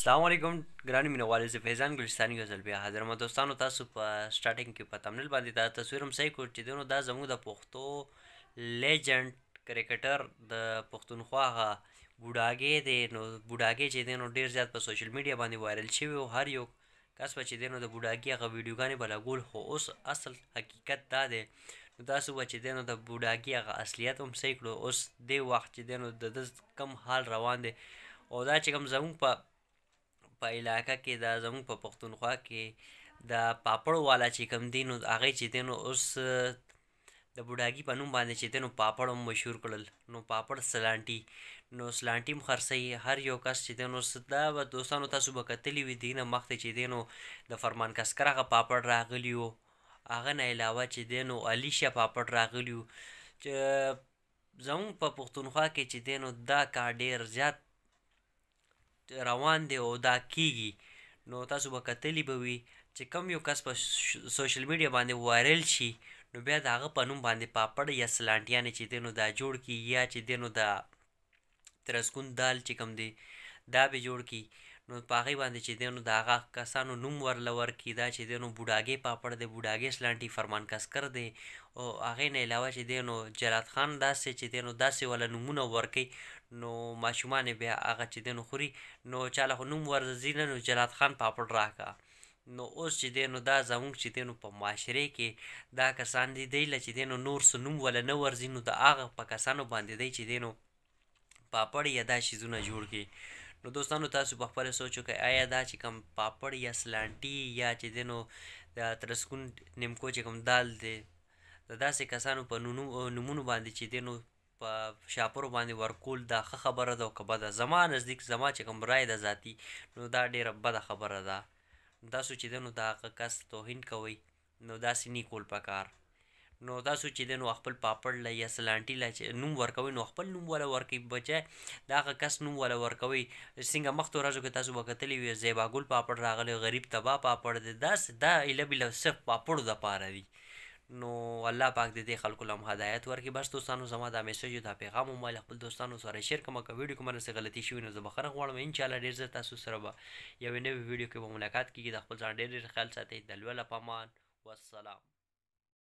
السلام علیکم ګران مینوال زه فیضان ګلستاني غزل بیا حاضر ما دوستانو تاسو په سټارټینګ کې په تمنل باندې دا تصویر هم صحیح کوټ چې دینو دا زموږ د پښتو لیجند کرکټر د پښتونخوا هغه بوډاګې دی نو بوډاګې چې دینو ډیر زیات په سوشل میډیا باندې وایرل شوی او هر یو کس په چې دینو د بوډاګي هغه ویډیوګانې بلاګول خو اوس اصل حقیقت دا دی نو تاسو چې دینو د بوډاګي هغه اصلیت هم صحیح کړو اوس دی وخت چې دینو د کم حال روان دی او دا چې کوم زموږ په په علاقه کې دا زموږ په پښتونخوا کې د پاپړ والا چې کوم دی نو هغه چې دی نو اوس د بوډاګي په نوم باندې چې دی نو پاپړ هم مشهور کړل نو پاپړ سلانټي نو سلانټي هم خرڅوي هر یو کس چې دی نو دا به دوستانو تاسو به کتلي وي دې نه مخکې چې دی نو د فرمان کسکر هغه پاپړ راغلی و هغه نه علاوه چې دی نو علیشا پاپړ راغلی و چې زمون په پښتونخوا کې چې دی نو دا کار ډیر زیات روان دی او دا کیږي نو تاسو به کتلی به وي چې کم یو کس په سوشل میډیا باندې وایرل شي نو بیا د هغه په نوم باندې پاپړ یا سلانټیانې چې دی نو دا جوړ کی یا چې دی نو دا ترسکون دال چې کم دی دا به جوړ کی نو پاغي باندې چې دینو داغه کسانو نوم ورلور کیدا چې دینو بوډاګي پاپړ دی بوډاګي سلانټي فرمان کس کر دی او هغه نه علاوه چې دینو جلات خان داسې چې دینو داسې ول نمونه ورکی نو ماشومان بیا هغه چې دینو خوري نو چاله نوم ورزینه نو جلات خان پاپړ راکا نو اوس چې دینو دا زموږ چې دینو په معاشره کې دا کسان دي دی چې دینو نور سنوم ول نه ورزینو د هغه په کسانو باندې دی چې دینو پاپړ یا دا شیزونه جوړ کی نو دوستانو تاسو په خپل سوچو کې آیا دا چې کم پاپړ یا سلانټي یا چې دینو د ترسکون نیمکو چې کم دال دی دا داسې کسانو په نونو نمونه باندې چې دینو په شاپرو باندې ورکول دا خبره ده او کبه ده زما نزدیک زما چې کم رائے ده ذاتی نو دا ډیره بده خبره ده تاسو چې دینو دا کس توهین کوي نو داسې نه کول پکار نو تاسو چې د نو خپل پاپړ لا یا سلانټي لا چې نوم ورکوي نو خپل نوم ولا ورکوي بچای دا کس نوم ولا ورکوي څنګه مخته راځو که تاسو وکټلی وي زیبا ګل پاپړ راغلی غریب تبا پاپړ دې داس دا اله بل صرف پاپړ د پاره دی نو الله پاک دې خلکو لم هدایت ورکړي بس دوستانو زما دا میسج دا پیغام مو مال خپل دوستانو سره شیر کوم که ویډیو کوم سره غلطي شوی نو زه بخره غواړم ان شاء الله ډیر زړه تاسو سره به یو نوې ویډیو کې ملاقات کیږي د خپل ځان ډیر خیال ساتي د لوله پمان والسلام